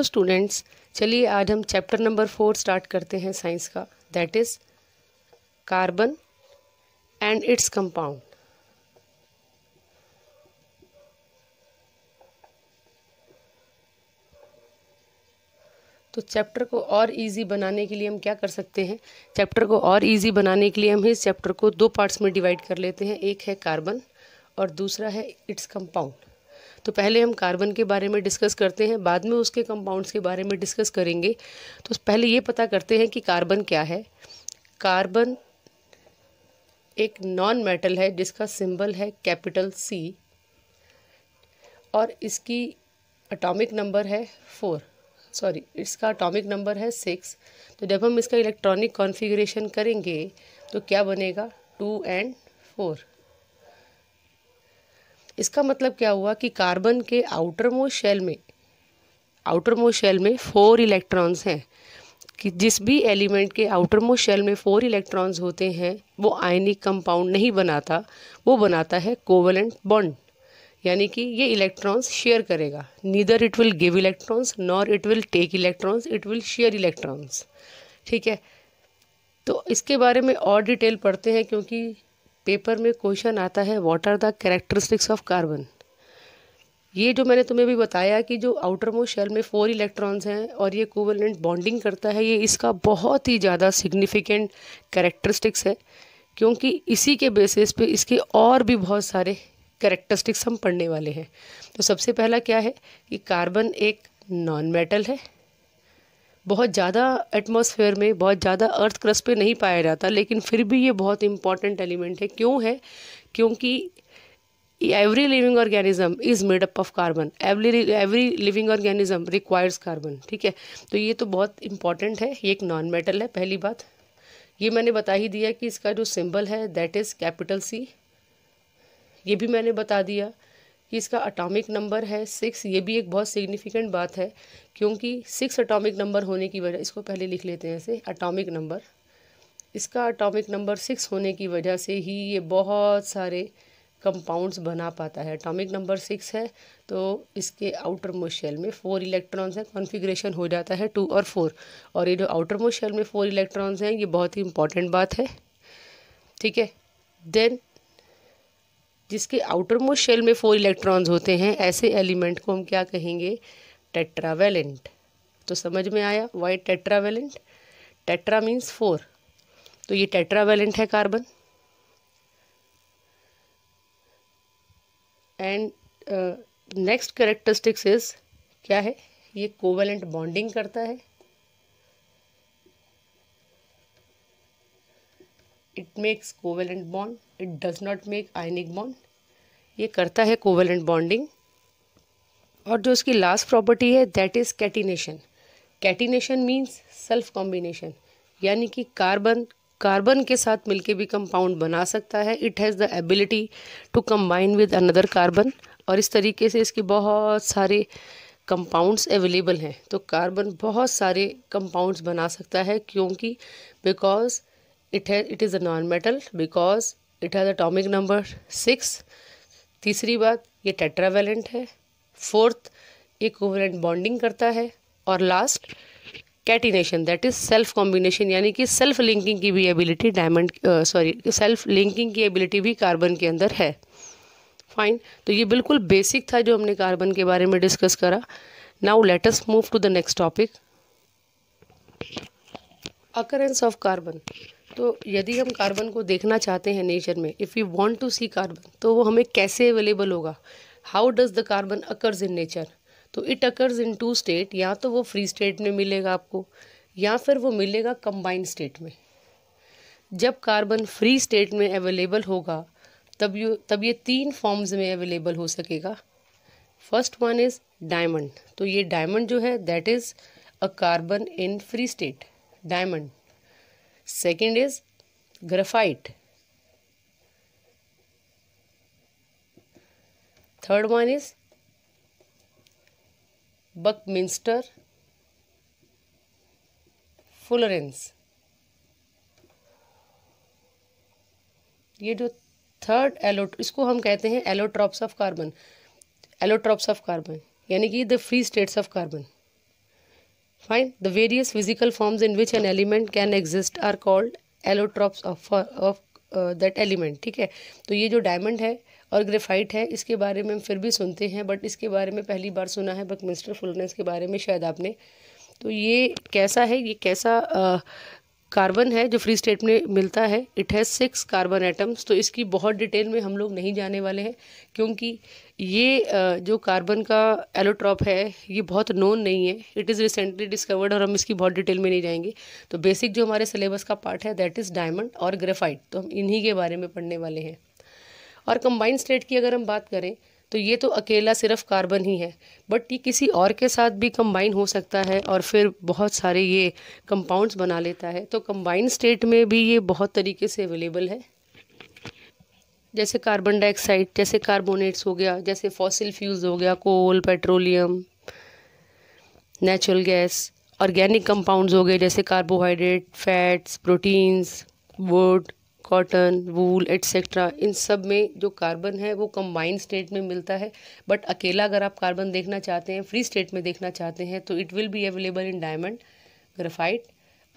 Hello students चलिए आज हम चैप्टर नंबर फोर स्टार्ट करते हैं साइंस का that is carbon and its compound तो चैप्टर को और इजी बनाने के लिए हम क्या कर सकते हैं चैप्टर को और इजी बनाने के लिए हम इस चैप्टर को दो पार्ट्स में डिवाइड कर लेते हैं एक है कार्बन और दूसरा है इट्स कंपाउंड तो पहले हम कार्बन के बारे में डिस्कस करते हैं बाद में उसके कंपाउंड्स के बारे में डिस्कस करेंगे तो पहले ये पता करते हैं कि कार्बन क्या है कार्बन एक नॉन मेटल है जिसका सिंबल है कैपिटल सी और इसकी अटोमिक नंबर है फोर सॉरी इसका अटोमिक नंबर है सिक्स तो जब हम इसका इलेक्ट्रॉनिक कॉन्फ़िगरेशन करेंगे तो क्या बनेगा टू एंड फोर इसका मतलब क्या हुआ कि कार्बन के आउटर मोस्ट शेल में आउटर मोस्ट शेल में फोर इलेक्ट्रॉन्स हैं कि जिस भी एलिमेंट के आउटर मोस्ट शेल में फोर इलेक्ट्रॉन्स होते हैं वो आयनिक कंपाउंड नहीं बनाता वो बनाता है कोवलेंट बॉन्ड यानी कि ये इलेक्ट्रॉन्स शेयर करेगा neither it will give electrons nor it will take electrons it will share electrons ठीक है तो इसके बारे में और डिटेल पढ़ते हैं क्योंकि पेपर में क्वेश्चन आता है what are the characteristics of carbon ये जो मैंने तुम्हें भी बताया कि जो आउटर मोस्ट शेल में फोर इलेक्ट्रॉन्स हैं और ये कोवलेंट बॉन्डिंग करता है ये इसका बहुत ही ज़्यादा सिग्निफिकेंट कैरेक्टरिस्टिक्स है क्योंकि इसी के बेसिस पे इसके और भी बहुत सारे कैरेक्टरिस्टिक्स हम पढ़ने वाले हैं तो सबसे पहला क्या है कि कार्बन एक नॉन मेटल है बहुत ज़्यादा एटमॉस्फेयर में बहुत ज़्यादा अर्थ क्रस्ट पे नहीं पाया जाता लेकिन फिर भी ये बहुत इंपॉर्टेंट एलिमेंट है क्यों है क्योंकि every living organism is made up of carbon every every living organism requires carbon ठीक है तो ये तो बहुत इंपॉर्टेंट है ये एक नॉन मेटल है पहली बात ये मैंने बता ही दिया कि इसका जो सिंबल है दैट इज़ कैपिटल सी ये भी मैंने बता दिया कि इसका अटोमिक नंबर है सिक्स ये भी एक बहुत सिग्निफिकेंट बात है क्योंकि सिक्स अटोमिक नंबर होने की वजह इसको पहले लिख लेते हैं ऐसे अटोमिक नंबर इसका अटोमिक नंबर सिक्स होने की वजह से ही ये बहुत सारे कंपाउंड्स बना पाता है अटोमिक नंबर सिक्स है तो इसके आउटर मोशल में फोर इलेक्ट्रॉन्स हैं कॉन्फिग्रेशन हो जाता है टू और फोर और ये जो आउटर मोस्ट में फोर इलेक्ट्रॉन्स हैं ये बहुत ही इंपॉर्टेंट बात है ठीक है देन जिसके आउटर मोस्ट शेल में फोर इलेक्ट्रॉन्स होते हैं ऐसे एलिमेंट को हम क्या कहेंगे टेट्रावेलेंट तो समझ में आया why tetravalent tetra means four तो ये टेट्रावेलेंट है carbon and next characteristics is क्या है ये कोवेलेंट बॉन्डिंग करता है makes covalent bond it does not make ionic bond ये करता है कोवेलेंट बॉन्डिंग और जो उसकी लास्ट प्रॉपर्टी है that is catenation catenation means self combination यानी कि कार्बन कार्बन के साथ मिलके भी कंपाउंड बना सकता है it has the ability to combine with another carbon और इस तरीके से इसके बहुत सारे कंपाउंड्स अवेलेबल हैं तो कार्बन बहुत सारे कंपाउंड्स बना सकता है क्योंकि बिकॉज इट है it is a non metal because it has atomic number six तीसरी बात ये टेट्रावेलेंट है फोर्थ ये कोवेलेंट बॉन्डिंग करता है और last catenation that is self combination यानी कि सेल्फ लिंकिंग की भी ability diamond sorry self linking की एबिलिटी भी कार्बन के अंदर है फाइन तो ये बिल्कुल बेसिक था जो हमने कार्बन के बारे में डिस्कस करा now let us move to the next topic occurrence of carbon तो यदि हम कार्बन को देखना चाहते हैं नेचर में if you want to see carbon तो वो हमें कैसे अवेलेबल होगा how does the carbon occurs in nature तो it occurs in two state या तो वो फ्री स्टेट में मिलेगा आपको या फिर वो मिलेगा कंबाइंड स्टेट में जब कार्बन फ्री स्टेट में अवेलेबल होगा तब यू तब ये तीन फॉर्म्स में अवेलेबल हो सकेगा फर्स्ट वन इज़ डायमंड तो ये डायमंड जो है that is a carbon in free state diamond second is graphite third one is buckminster fullerenes ये जो थर्ड एलो इसको हम कहते हैं allotropes of carbon allotropes of carbon यानी कि the free states of carbon Fine. The various physical forms in which an element can exist are called allotropes of, of that uh, element ठीक है तो ये जो डायमंड है और graphite है इसके बारे में हम फिर भी सुनते हैं बट इसके बारे में पहली बार सुना है बकमिस्टर फुलनेस के बारे में शायद आपने तो ये कैसा है ये कैसा uh, कार्बन है जो फ्री स्टेट में मिलता है it has six carbon atoms तो इसकी बहुत डिटेल में हम लोग नहीं जाने वाले हैं क्योंकि ये जो कार्बन का एलोट्रॉप है ये बहुत नोन नहीं है इट इज़ रिसेंटली डिस्कवर्ड और हम इसकी बहुत डिटेल में नहीं जाएंगे तो बेसिक जो हमारे सिलेबस का पार्ट है दैट इज़ डायमंड और ग्रेफाइट तो हम इन्हीं के बारे में पढ़ने वाले हैं और कंबाइंड स्टेट की अगर हम बात करें तो ये तो अकेला सिर्फ कार्बन ही है बट ये किसी और के साथ भी कंबाइन हो सकता है और फिर बहुत सारे ये कंपाउंड्स बना लेता है तो कंबाइन स्टेट में भी ये बहुत तरीके से अवेलेबल है जैसे कार्बन डाइऑक्साइड जैसे कार्बोनेट्स हो गया जैसे फॉसिल फ्यूल्स हो गया coal petroleum natural gas organic compounds हो गए जैसे carbohydrate fats proteins wood cotton wool etcetera इन सब में जो कार्बन है वो कंबाइंड स्टेट में मिलता है बट अकेला अगर आप कार्बन देखना चाहते हैं फ्री स्टेट में देखना चाहते हैं तो it will be available in diamond graphite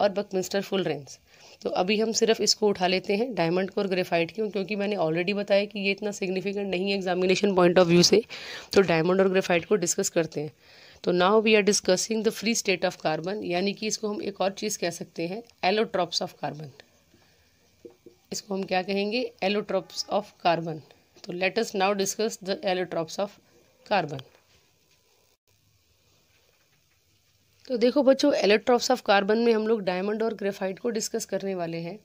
और बकमिस्टर फुल रेंस तो अभी हम सिर्फ इसको उठा लेते हैं डायमंड को और ग्रेफाइट क्यों क्योंकि मैंने ऑलरेडी बताया कि ये इतना सिग्निफिकेंट नहीं है एग्जामिनेशन पॉइंट ऑफ व्यू से तो डायमंड और ग्रेफाइट को डिस्कस करते हैं तो now we are discussing the free state of carbon यानी कि इसको हम एक और चीज़ कह सकते हैं एलोट्रॉप्स ऑफ कार्बन इसको हम क्या कहेंगे एलोट्रॉप्स ऑफ कार्बन तो let us now discuss the allotropes of carbon तो देखो बच्चों एलोट्रॉप्स ऑफ कार्बन में हम लोग डायमंड और ग्रेफाइट को डिस्कस करने वाले हैं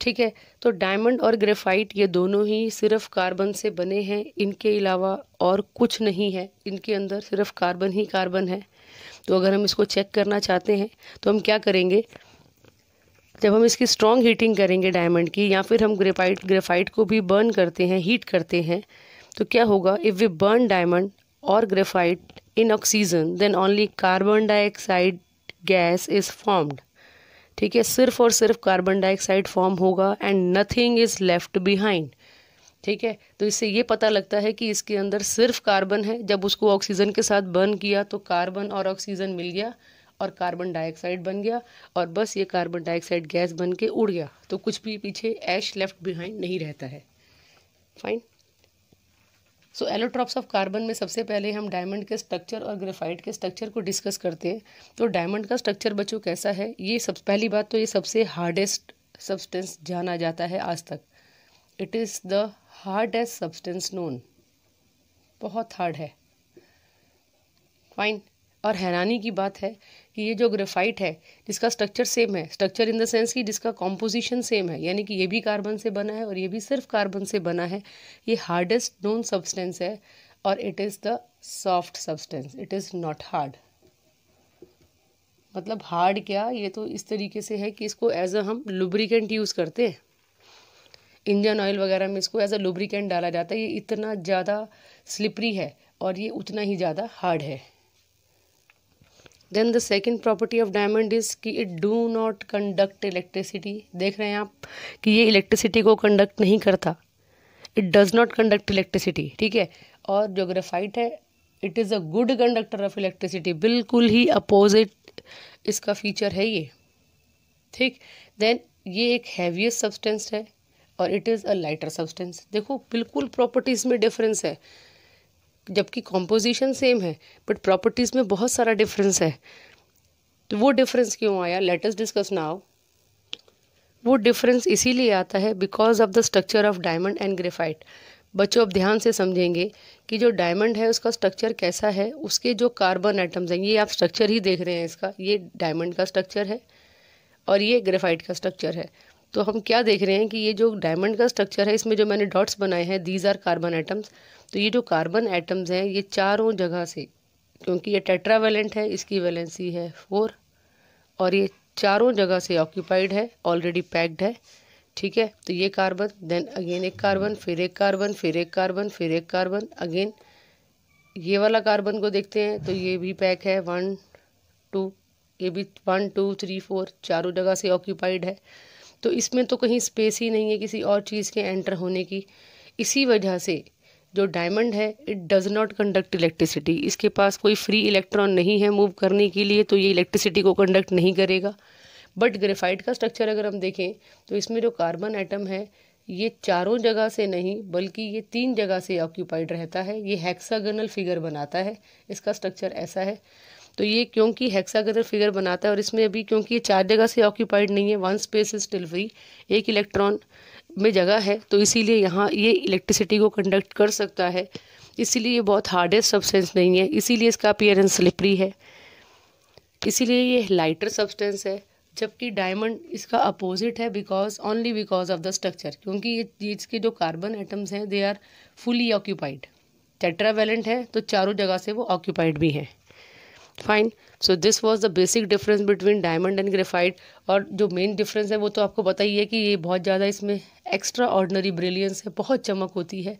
ठीक है तो डायमंड और ग्रेफाइट ये दोनों ही सिर्फ कार्बन से बने हैं इनके अलावा और कुछ नहीं है इनके अंदर सिर्फ कार्बन ही कार्बन है तो अगर हम इसको चेक करना चाहते हैं तो हम क्या करेंगे जब हम इसकी स्ट्रॉन्ग हीटिंग करेंगे डायमंड की या फिर हम ग्रेफाइट ग्रेफाइट को भी बर्न करते हैं हीट करते हैं तो क्या होगा इफ़ वी बर्न डायमंड और graphite in oxygen then only carbon dioxide gas is formed ठीक है सिर्फ और सिर्फ कार्बन डाइऑक्साइड फॉर्म होगा and nothing is left behind ठीक है तो इससे ये पता लगता है कि इसके अंदर सिर्फ कार्बन है जब उसको ऑक्सीजन के साथ बर्न किया तो कार्बन और ऑक्सीजन मिल गया और कार्बन डाइऑक्साइड बन गया और बस ये कार्बन डाइऑक्साइड गैस बन के उड़ गया तो कुछ भी पीछे ऐश लेफ्ट बिहाइंड नहीं रहता है fine so allotropes of carbon में सबसे पहले हम डायमंड के स्ट्रक्चर और ग्रेफाइट के स्ट्रक्चर को डिस्कस करते हैं तो डायमंड का स्ट्रक्चर बच्चों कैसा है ये सब पहली बात तो ये सबसे हार्डेस्ट सब्सटेंस जाना जाता है आज तक it is the hardest substance known बहुत हार्ड है फाइन और हैरानी की बात है कि ये जो ग्रेफाइट है जिसका स्ट्रक्चर सेम है स्ट्रक्चर इन द सेंस कि जिसका कॉम्पोजिशन सेम है यानी कि ये भी कार्बन से बना है और ये भी सिर्फ कार्बन से बना है ये हार्डेस्ट नोन सब्सटेंस है और it is the soft substance it is not hard मतलब हार्ड क्या ये तो इस तरीके से है कि इसको एज अ हम लुब्रिकेंट यूज़ करते हैं इंजन ऑयल वगैरह में इसको एज अ लुब्रिकेंट डाला जाता है ये इतना ज़्यादा स्लिपरी है और ये उतना ही ज़्यादा हार्ड है then the second property of diamond is कि it do not conduct electricity देख रहे हैं आप कि ये इलेक्ट्रिसिटी को कंडक्ट नहीं करता it does not conduct electricity ठीक है और जो ग्रेफाइट है it is a good conductor of electricity बिल्कुल ही अपोजिट इसका फीचर है ये ठीक देन ये एक हैवीएस्ट सब्सटेंस है और it is a lighter substance देखो बिल्कुल प्रॉपर्टीज़ में डिफरेंस है जबकि कॉम्पोजिशन सेम है बट प्रॉपर्टीज़ में बहुत सारा डिफरेंस है तो वो डिफरेंस क्यों आया लेटेस्ट डिस्कस नाउ वो डिफरेंस इसीलिए आता है because of the structure of diamond and graphite बच्चों अब ध्यान से समझेंगे कि जो डायमंड है उसका स्ट्रक्चर कैसा है उसके जो कार्बन आइटम्स हैं ये आप स्ट्रक्चर ही देख रहे हैं इसका ये डायमंड का स्ट्रक्चर है और ये ग्रेफाइट का स्ट्रक्चर है तो हम क्या देख रहे हैं कि ये जो डायमंड का स्ट्रक्चर है इसमें जो मैंने डॉट्स बनाए हैं दीज आर कार्बन एटम्स तो ये जो कार्बन एटम्स हैं ये चारों जगह से क्योंकि ये टेट्रावेलेंट है इसकी वैलेंसी है फोर और ये चारों जगह से ऑक्यूपाइड है ऑलरेडी पैक्ड है ठीक है तो ये कार्बन देन अगेन एक कार्बन फिर एक कार्बन फिर एक कार्बन फिर एक कार्बन अगेन ये वाला कार्बन को देखते हैं तो ये भी पैक है वन टू ये भी वन टू थ्री फोर चारों जगह से ऑक्यूपाइड है तो इसमें तो कहीं स्पेस ही नहीं है किसी और चीज़ के एंटर होने की इसी वजह से जो डायमंड है it does not conduct electricity इसके पास कोई फ्री इलेक्ट्रॉन नहीं है मूव करने के लिए तो ये इलेक्ट्रिसिटी को कंडक्ट नहीं करेगा बट ग्रेफाइट का स्ट्रक्चर अगर हम देखें तो इसमें जो कार्बन एटम है ये चारों जगह से नहीं बल्कि ये तीन जगह से ऑक्यूपाइड रहता है ये हैक्सागनल फिगर बनाता है इसका स्ट्रक्चर ऐसा है तो ये क्योंकि हेक्सागनल फिगर बनाता है और इसमें अभी क्योंकि ये चार जगह से ऑक्यूपाइड नहीं है one space is still free एक इलेक्ट्रॉन में जगह है तो इसीलिए यहाँ ये इलेक्ट्रिसिटी को कंडक्ट कर सकता है इसीलिए ये बहुत हार्डेस्ट सब्सटेंस नहीं है इसीलिए इसका अपियरेंस स्लिपरी है इसीलिए ये लाइटर सब्सटेंस है जबकि डायमंड इसका अपोजिट है because only because of the structure क्योंकि ये इसके जो कार्बन एटम्स हैं they are fully occupied tetravalent है तो चारों जगह से वो ऑक्यूपाइड भी हैं fine so this was the basic difference between diamond and graphite और जो मेन डिफरेंस है वो तो आपको पता ही है कि ये बहुत ज़्यादा इसमें एक्स्ट्रा ऑर्डनरी ब्रिलियंस है बहुत चमक होती है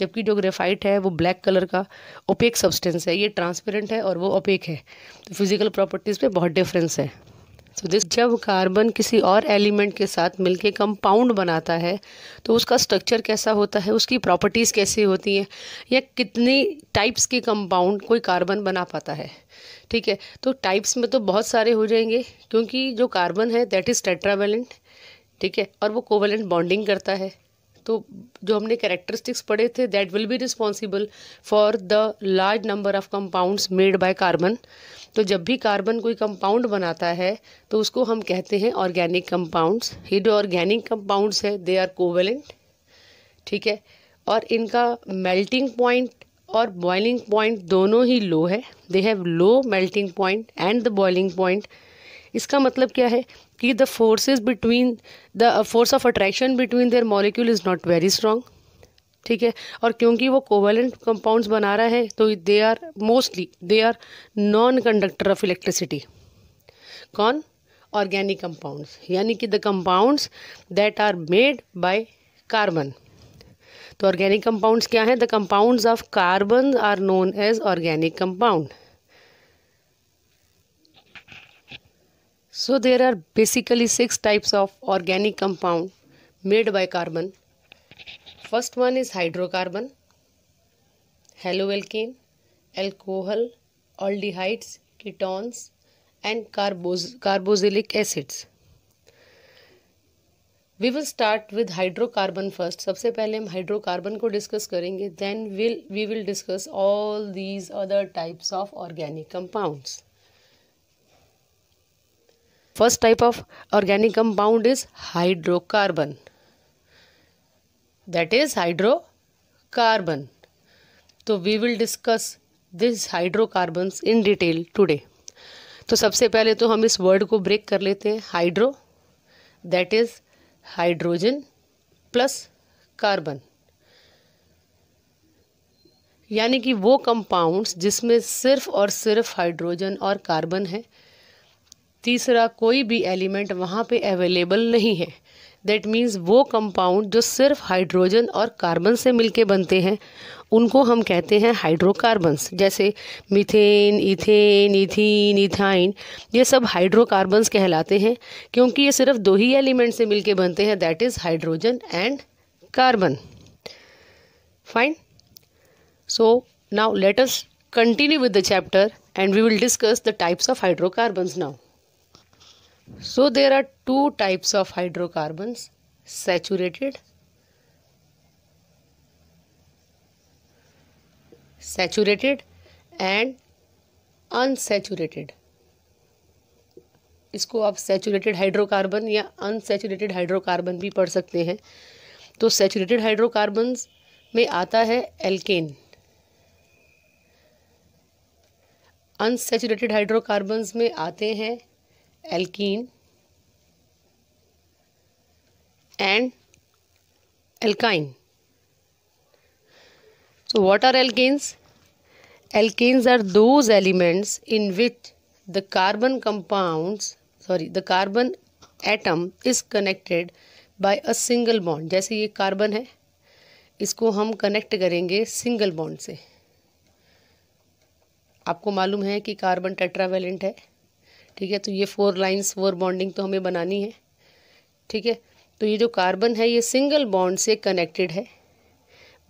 जबकि जो ग्रेफाइट है वो ब्लैक कलर का ओपेक सब्सटेंस है ये ट्रांसपेरेंट है और वो ओपेक है तो फिज़िकल प्रॉपर्टीज़ पे बहुत डिफरेंस है सो so दिस जब कार्बन किसी और एलिमेंट के साथ मिलके कंपाउंड बनाता है तो उसका स्ट्रक्चर कैसा होता है उसकी प्रॉपर्टीज़ कैसी होती हैं या कितनी टाइप्स के कंपाउंड कोई कार्बन बना पाता है ठीक है तो टाइप्स में तो बहुत सारे हो जाएंगे क्योंकि जो कार्बन है दैट इज़ टेट्रावेलेंट ठीक है और वो कोवेलेंट बॉन्डिंग करता है तो जो हमने कैरेक्टरिस्टिक्स पढ़े थे that will be responsible for the large number of compounds made by carbon तो जब भी कार्बन कोई कंपाउंड बनाता है तो उसको हम कहते हैं ऑर्गेनिक कंपाउंड्स ये जो ऑर्गेनिक कंपाउंड्स है दे आर कोवेलेंट ठीक है और इनका मेल्टिंग पॉइंट और बॉइलिंग पॉइंट दोनों ही लो है they have low melting point and the boiling point इसका मतलब क्या है कि the force between the force of attraction between their molecule is not very strong ठीक है और क्योंकि वो कोवेलेंट कंपाउंड्स बना रहा है तो they are mostly they are non conductor of electricity कौन ऑर्गेनिक कंपाउंड्स यानी कि the compounds that are made by carbon तो ऑर्गेनिक कंपाउंड्स क्या है the compounds of carbon are known as organic compound so there are basically six types of organic compound made by carbon first one is hydrocarbon haloalkane alcohol aldehydes ketones and carbox carboxylic acids we will start with hydrocarbon first सबसे पहले हम hydrocarbon को discuss करेंगे then will we will discuss all these other types of organic compounds first type of organic compound is hydrocarbon that is hydrocarbon तो we will discuss this hydrocarbon in detail today तो सबसे पहले तो हम इस word को break कर लेते हैं hydro that is hydrogen plus carbon यानी कि वो कंपाउंड्स जिसमें सिर्फ और सिर्फ हाइड्रोजन और कार्बन है तीसरा कोई भी एलिमेंट वहाँ पे अवेलेबल नहीं है दैट मीन्स वो कंपाउंड जो सिर्फ हाइड्रोजन और कार्बन से मिलके बनते हैं उनको हम कहते हैं हाइड्रोकार्बन्स जैसे मीथेन इथेन इथिन इथाइन ये सब हाइड्रोकार्बन्स कहलाते हैं क्योंकि ये सिर्फ दो ही एलिमेंट से मिलके बनते हैं that is hydrogen and carbon fine so now let us continue with the chapter and we will discuss the types of hydrocarbons now so there are two types of hydrocarbons saturated saturated and unsaturated इसको आप saturated hydrocarbon या unsaturated hydrocarbon भी पढ़ सकते हैं तो saturated hydrocarbon में आता है एल्केन अनसेचुरेटेड हाइड्रोकार्बन में आते हैं alkene and alkyne so what are alkanes alkanes are those elements in which the carbon compounds sorry the carbon atom is connected by a single bond जैसे ये carbon है इसको हम कनेक्ट करेंगे single bond से आपको मालूम है कि कार्बन टेट्रावेलेंट है ठीक है तो ये फोर लाइंस फोर बॉन्डिंग तो हमें बनानी है ठीक है तो ये जो कार्बन है ये सिंगल बॉन्ड से कनेक्टेड है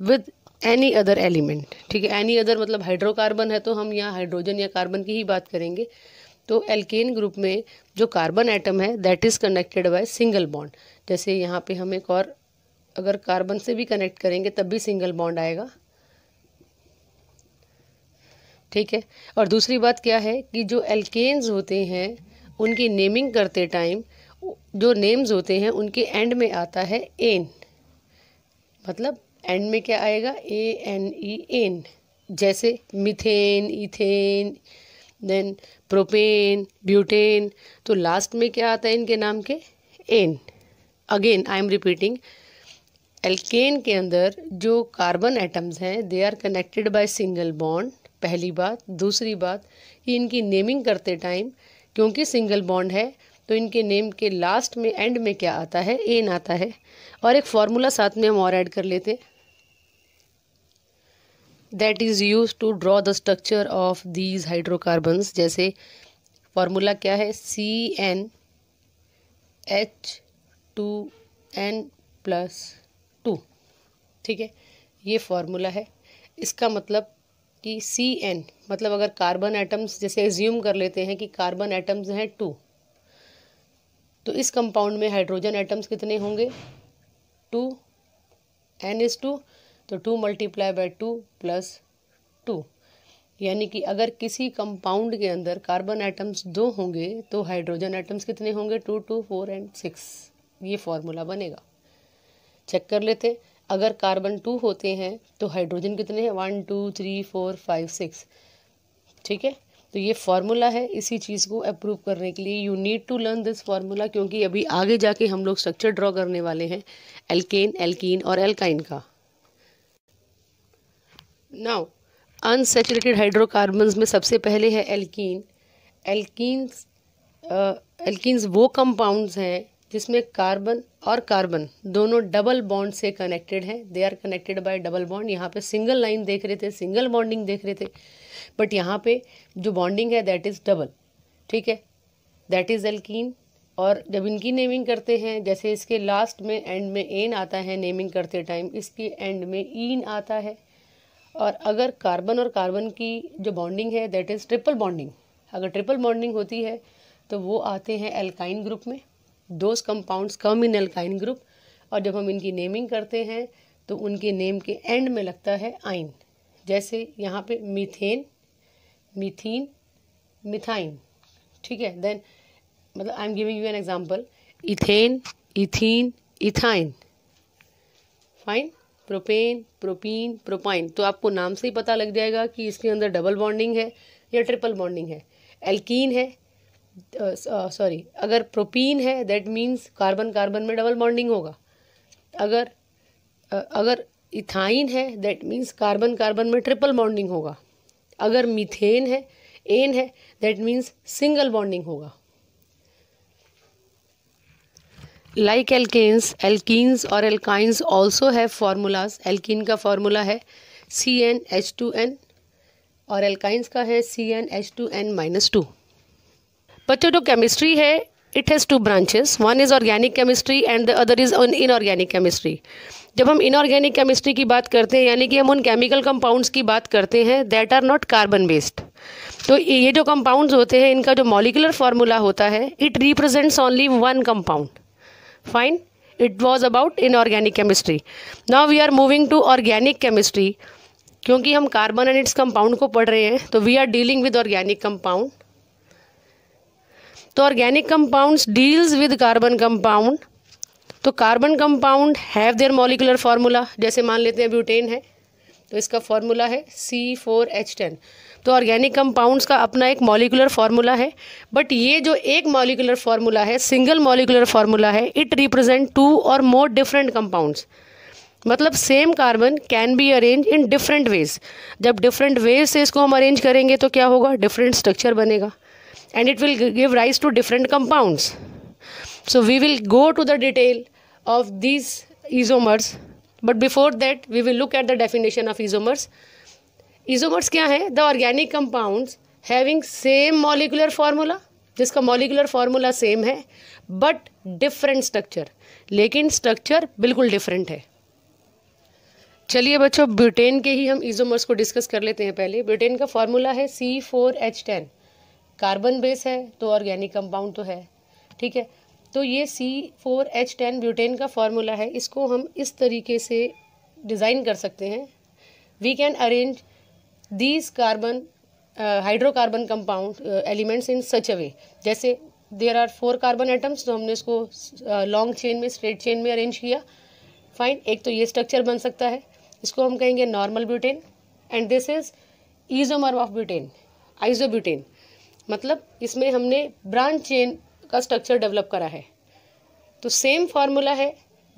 विद एनी अदर एलिमेंट ठीक है एनी अदर मतलब हाइड्रोकार्बन है तो हम यहाँ हाइड्रोजन या कार्बन की ही बात करेंगे तो एल्केन ग्रुप में जो कार्बन एटम है that is connected by single bond जैसे यहाँ पे हम एक और अगर कार्बन से भी कनेक्ट करेंगे तब भी सिंगल बॉन्ड आएगा ठीक है और दूसरी बात क्या है कि जो एल्केन्स होते हैं उनकी नेमिंग करते टाइम जो नेम्स होते हैं उनके एंड में आता है एन मतलब एंड में क्या आएगा ए एन ई एन जैसे methane ethane then propane butane तो लास्ट में क्या आता है इनके नाम के end again I am repeating alkane के अंदर जो कार्बन एटम्स हैं they are connected by single bond पहली बात दूसरी बात कि इनकी नेमिंग करते टाइम क्योंकि सिंगल बॉन्ड है तो इनके नेम के लास्ट में एंड में क्या आता है एन आता है और एक फार्मूला साथ में हम और ऐड कर लेते हैं that is use to draw the structure of these hydrocarbons जैसे फार्मूला क्या है C N H two N plus two ठीक है ये फार्मूला है इसका मतलब कि सी एन मतलब अगर कार्बन एटम्स जैसे एज्यूम कर लेते हैं कि कार्बन एटम्स हैं टू तो इस कंपाउंड में हाइड्रोजन एटम्स कितने होंगे टू एन इज़ टू तो two multiply by two plus two यानी कि अगर किसी कंपाउंड के अंदर कार्बन एटम्स दो होंगे तो हाइड्रोजन एटम्स कितने होंगे two two four and six ये फॉर्मूला बनेगा चेक कर लेते अगर कार्बन टू होते हैं तो हाइड्रोजन कितने हैं one two three four five six ठीक है तो ये फार्मूला है इसी चीज़ को अप्रूव करने के लिए you need to learn this formula क्योंकि अभी आगे जाके हम लोग स्ट्रक्चर ड्रॉ करने वाले हैं एल्केन एल्कीन और एल्काइन का नाउ अनसेचुरेटेड हाइड्रोकार्बन्स में सबसे पहले है एल्कीन एल्कीन्स एल्कीन्स वो कंपाउंड्स हैं जिसमें कार्बन और कार्बन दोनों डबल बॉन्ड से कनेक्टेड हैं they are connected by double bond यहाँ पे सिंगल लाइन देख रहे थे सिंगल बॉन्डिंग देख रहे थे बट यहाँ पे जो बॉन्डिंग है दैट इज़ डबल ठीक है दैट इज़ एल्कीन और जब इनकी नेमिंग करते हैं जैसे इसके लास्ट में एंड में एन आता है नेमिंग करते टाइम इसके एंड में ईन e आता है और अगर कार्बन और कार्बन की जो बॉन्डिंग है दैट इज़ ट्रिपल बॉन्डिंग अगर ट्रिपल बॉन्डिंग होती है तो वो आते हैं एल्काइन ग्रुप में those compounds come in alkyne group और जब हम इनकी नेमिंग करते हैं तो उनके नेम के एंड में लगता है आइन जैसे यहाँ पे मीथेन मिथीन मिथाइन ठीक है देन मतलब I am giving you an example ethane ethene ethyne fine propane propene propyne तो आपको नाम से ही पता लग जाएगा कि इसके अंदर डबल बॉन्डिंग है या ट्रिपल बॉन्डिंग है एल्कीन है सॉरी अगर प्रोपीन है दैट मीन्स कार्बन कार्बन में डबल बॉन्डिंग होगा अगर अगर इथाइन है दैट मीन्स कार्बन कार्बन में ट्रिपल बॉन्डिंग होगा अगर मिथेन है एन है दैट मीन्स सिंगल बॉन्डिंग होगा लाइक एल्केन्स एल्किन्स और alkynes also have formulas alkene का फार्मूला है C N H two n और एल्काइंस का है C N H two n minus two बच्चों जो केमिस्ट्री है it has two branches one is organic chemistry and the other is on inorganic chemistry जब हम इनऑर्गेनिक केमिस्ट्री की बात करते हैं यानी कि हम उन केमिकल कंपाउंड्स की बात करते हैं that are not carbon based तो ये जो कंपाउंड्स होते हैं इनका जो मॉलिकुलर फार्मूला होता है it represents only one compound fine it was about inorganic chemistry now we are moving to organic chemistry क्योंकि हम कार्बन एंड इट्स कंपाउंड को पढ़ रहे हैं तो we are dealing with organic compound तो organic compounds deals with carbon compound तो carbon compound have their molecular formula जैसे मान लेते हैं ब्यूटेन है तो इसका फार्मूला है सी फोर एच टेन तो ऑर्गेनिक कंपाउंड्स का अपना एक मॉलिकुलर फार्मूला है बट ये जो एक मॉलिकुलर फार्मूला है सिंगल मॉलिकुलर फार्मूला है इट रिप्रेजेंट टू और मोर डिफरेंट कंपाउंड्स मतलब same carbon can be arrange in different ways जब डिफरेंट वेज से इसको हम अरेंज करेंगे तो क्या होगा डिफरेंट स्ट्रक्चर बनेगा and it will give rise to different compounds so we will go to the detail of these isomers but before that we will look at the definition of इजोमर्स इजोमर्स क्या हैं the organic compound having same molecular formula जिसका molecular formula same है but different structure लेकिन structure बिल्कुल different है चलिए बच्चों butane के ही हम इजोमर्स को डिस्कस कर लेते हैं पहले ब्यूटेन का फार्मूला है C four H ten carbon base है तो ऑर्गेनिक कंपाउंड तो है ठीक है तो ये C four H ten butane का फार्मूला है इसको हम इस तरीके से डिज़ाइन कर सकते हैं we can arrange these carbon hydrocarbon compound elements in such a way जैसे there are four carbon atoms तो हमने इसको लॉन्ग uh, चेन में स्ट्रेट चेन में अरेंज किया फाइन एक तो ये स्ट्रक्चर बन सकता है इसको हम कहेंगे normal butane and this is isomer of butane isobutane मतलब इसमें हमने ब्रांच चेन का स्ट्रक्चर डेवलप करा है तो सेम फार्मूला है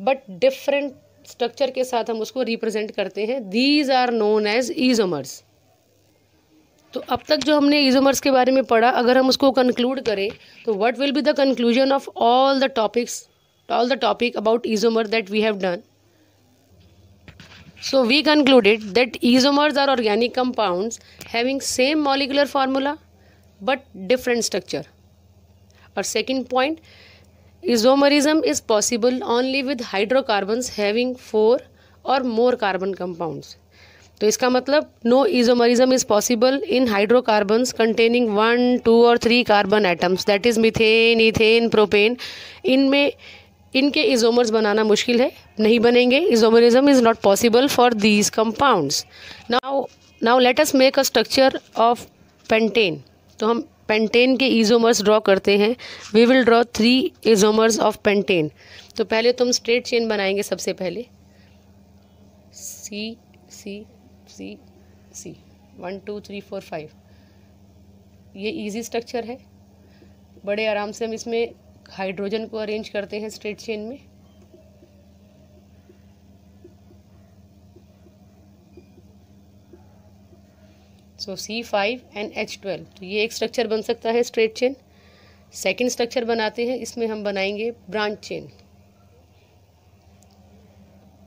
बट डिफरेंट स्ट्रक्चर के साथ हम उसको रिप्रेजेंट करते हैं these are known as isomers तो अब तक जो हमने इजोमर्स के बारे में पढ़ा अगर हम उसको कंक्लूड करें तो what will be the conclusion of all the topics all the topic about isomer that we have done so we concluded that isomers are organic compounds having same molecular formula but different structure और second point isomerism is possible only with hydrocarbons having four और more carbon compounds तो इसका मतलब no isomerism is possible in hydrocarbons containing one two और three carbon atoms that is methane ethane propane इनमें इनके isomers बनाना मुश्किल है नहीं बनेंगे isomerism is not possible for these compounds now now let us make a structure of pentane तो हम पेंटेन के इजोमर्स ड्रॉ करते हैं we will draw three isomers of pentane तो पहले तुम स्ट्रेट चेन बनाएंगे सबसे पहले C C C C one two three four five ये इजी स्ट्रक्चर है बड़े आराम से हम इसमें हाइड्रोजन को अरेंज करते हैं स्ट्रेट चेन में so C five and H twelve तो ये एक स्ट्रक्चर बन सकता है स्ट्रेट चेन सेकेंड स्ट्रक्चर बनाते हैं इसमें हम बनाएंगे branch chain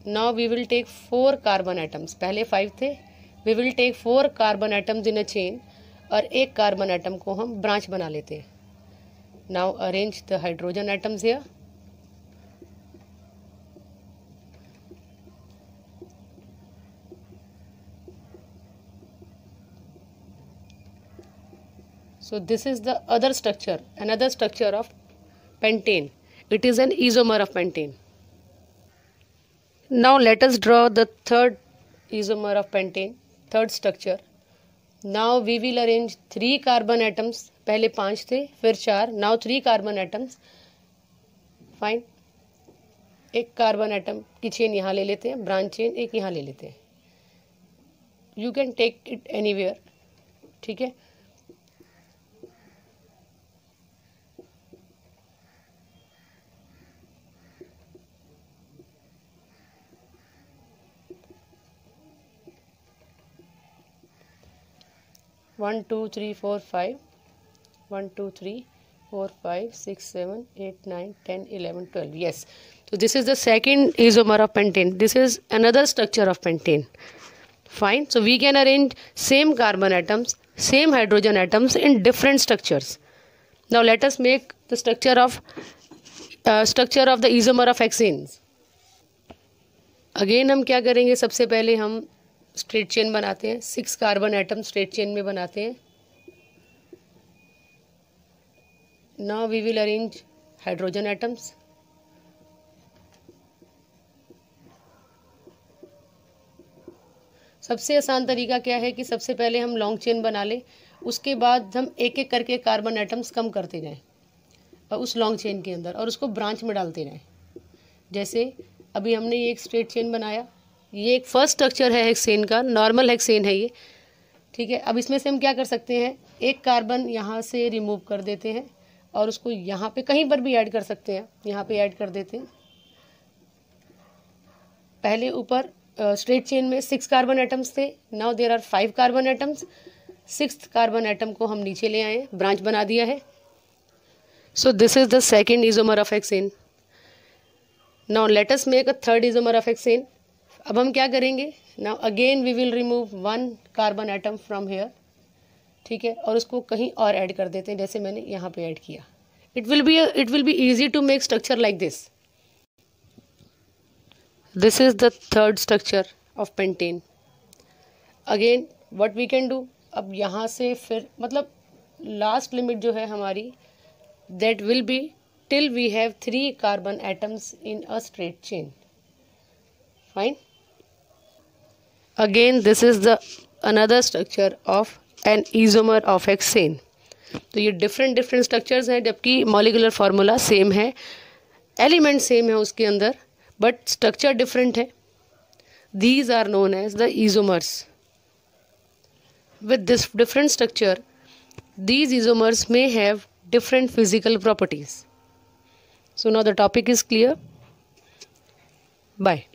now we will take four carbon atoms पहले फाइव थे we will take four carbon atoms in a chain और एक कार्बन एटम को हम ब्रांच बना लेते हैं now arrange the hydrogen atoms so so this is the other structure another structure of pentane it is an isomer of pentane Now let us draw the third isomer of pentane, third structure. Now we will arrange three carbon atoms. pehle panch the fir char now three carbon atoms fine ek carbon atom ki chain yahan le lete hain branch chain ek yahan le lete hain you can take it anywhere theek hai one two three four five one two three four five six seven eight nine ten eleven twelve yes तो this is the second isomer of pentane this is another structure of pentane fine so we can arrange same carbon atoms same hydrogen atoms in different structures now let's make the structure of structure of the isomer of hexanes again हम क्या करेंगे सबसे पहले हम straight chain बनाते हैं six carbon atom straight chain में बनाते हैं now we will arrange hydrogen atoms सबसे आसान तरीका क्या है कि सबसे पहले हम लॉन्ग चेन बना लें उसके बाद हम एक एक करके कार्बन एटम्स कम करते जाएं और उस लॉन्ग चेन के अंदर और उसको ब्रांच में डालते जाएं जैसे अभी हमने ये एक स्ट्रेट चेन बनाया ये एक फर्स्ट स्ट्रक्चर है हेक्सेन का नॉर्मल हेक्सेन है ये ठीक है अब इसमें से हम क्या कर सकते हैं एक कार्बन यहाँ से रिमूव कर देते हैं और उसको यहाँ पे कहीं पर भी ऐड कर सकते हैं यहाँ पे ऐड कर देते हैं पहले ऊपर स्ट्रेट चेन में सिक्स कार्बन एटम्स थे now there are five carbon atoms six carbon atom को हम नीचे ले आए हैं ब्रांच बना दिया है so this is the second isomer of hexane now let's make a third isomer of hexane अब हम क्या करेंगे now again we will remove one carbon atom from here ठीक है और उसको कहीं और ऐड कर देते हैं जैसे मैंने यहाँ पे ऐड किया it will be it will be easy to make structure like this this is the third structure of pentane again what we can do अब यहाँ से फिर मतलब लास्ट लिमिट जो है हमारी that will be till we have three carbon atoms in a straight chain fine again this is the another structure of an isomer of hexane तो ये डिफरेंट डिफरेंट स्ट्रक्चर्स हैं जबकि मॉलिकुलर फार्मूला सेम है element same है उसके अंदर but structure different है these are known as the isomers with this different structure these isomers may have different physical properties so now the topic is clear bye